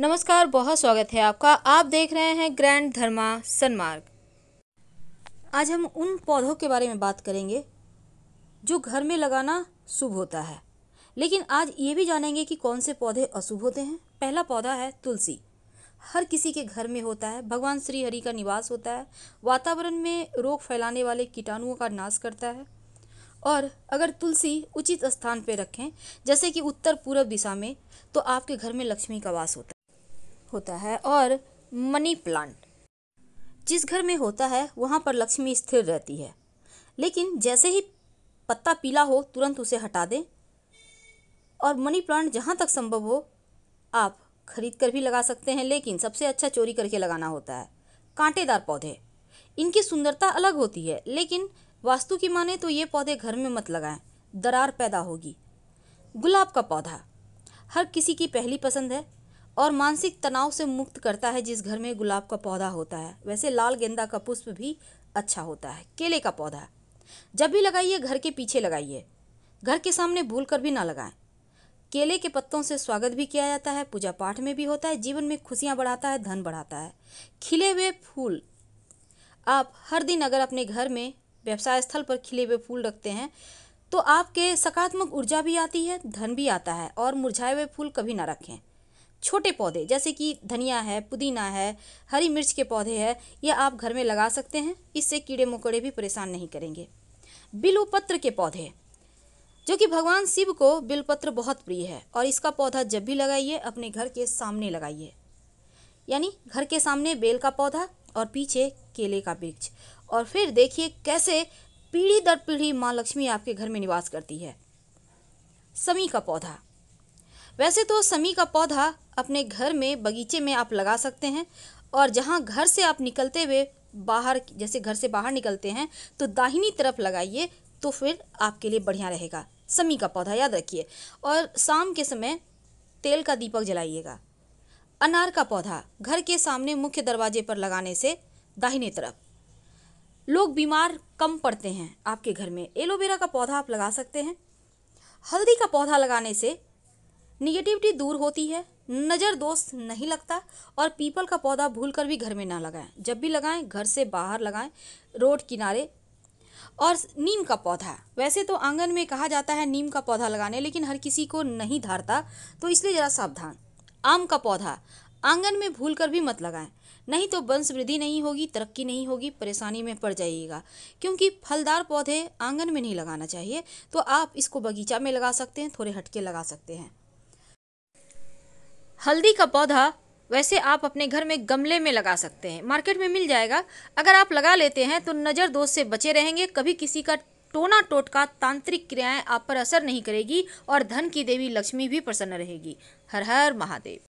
नमस्कार बहुत स्वागत है आपका आप देख रहे हैं ग्रैंड धर्मा सनमार्ग आज हम उन पौधों के बारे में बात करेंगे जो घर में लगाना शुभ होता है लेकिन आज ये भी जानेंगे कि कौन से पौधे अशुभ होते हैं पहला पौधा है तुलसी हर किसी के घर में होता है भगवान श्री हरि का निवास होता है वातावरण में रोग फैलाने वाले कीटाणुओं का नाश करता है और अगर तुलसी उचित स्थान पर रखें जैसे कि उत्तर पूर्व दिशा में तो आपके घर में लक्ष्मी का वास होता है होता है और मनी प्लांट जिस घर में होता है वहाँ पर लक्ष्मी स्थिर रहती है लेकिन जैसे ही पत्ता पीला हो तुरंत उसे हटा दें और मनी प्लांट जहाँ तक संभव हो आप खरीद कर भी लगा सकते हैं लेकिन सबसे अच्छा चोरी करके लगाना होता है कांटेदार पौधे इनकी सुंदरता अलग होती है लेकिन वास्तु की माने तो ये पौधे घर में मत लगाएं दरार पैदा होगी गुलाब का पौधा हर किसी की पहली पसंद है और मानसिक तनाव से मुक्त करता है जिस घर में गुलाब का पौधा होता है वैसे लाल गेंदा का पुष्प भी अच्छा होता है केले का पौधा जब भी लगाइए घर के पीछे लगाइए घर के सामने भूल कर भी ना लगाएं केले के पत्तों से स्वागत भी किया जाता है पूजा पाठ में भी होता है जीवन में खुशियाँ बढ़ाता है धन बढ़ाता है खिले हुए फूल आप हर दिन अगर अपने घर में व्यवसाय स्थल पर खिले हुए फूल रखते हैं तो आपके सकारात्मक ऊर्जा भी आती है धन भी आता है और मुरझाए हुए फूल कभी ना रखें छोटे पौधे जैसे कि धनिया है पुदीना है हरी मिर्च के पौधे हैं यह आप घर में लगा सकते हैं इससे कीड़े मकोड़े भी परेशान नहीं करेंगे बिलुपत्र के पौधे जो कि भगवान शिव को बिलपत्र बहुत प्रिय है और इसका पौधा जब भी लगाइए अपने घर के सामने लगाइए यानी घर के सामने बेल का पौधा और पीछे केले का वृक्ष और फिर देखिए कैसे पीढ़ी दर पीढ़ी माँ लक्ष्मी आपके घर में निवास करती है समी का पौधा वैसे तो समी का पौधा अपने घर में बगीचे में आप लगा सकते हैं और जहाँ घर से आप निकलते हुए बाहर जैसे घर से बाहर निकलते हैं तो दाहिनी तरफ लगाइए तो फिर आपके लिए बढ़िया रहेगा समी का पौधा याद रखिए और शाम के समय तेल का दीपक जलाइएगा अनार का पौधा घर के सामने मुख्य दरवाजे पर लगाने से दाहिने तरफ लोग बीमार कम पड़ते हैं आपके घर में एलोवेरा का पौधा आप लगा सकते हैं हल्दी का पौधा लगाने से निगेटिविटी दूर होती है नज़र दोस्त नहीं लगता और पीपल का पौधा भूलकर भी घर में ना लगाएं जब भी लगाएं घर से बाहर लगाएं रोड किनारे और नीम का पौधा वैसे तो आंगन में कहा जाता है नीम का पौधा लगाने लेकिन हर किसी को नहीं धारता तो इसलिए ज़रा सावधान आम का पौधा आंगन में भूल कर भी मत लगाएं नहीं तो वंश वृद्धि नहीं होगी तरक्की नहीं होगी परेशानी में पड़ जाइएगा क्योंकि फलदार पौधे आंगन में नहीं लगाना चाहिए तो आप इसको बगीचा में लगा सकते हैं थोड़े हटके लगा सकते हैं हल्दी का पौधा वैसे आप अपने घर में गमले में लगा सकते हैं मार्केट में मिल जाएगा अगर आप लगा लेते हैं तो नज़र दोष से बचे रहेंगे कभी किसी का टोना टोटका तांत्रिक क्रियाएं आप पर असर नहीं करेगी और धन की देवी लक्ष्मी भी प्रसन्न रहेगी हर हर महादेव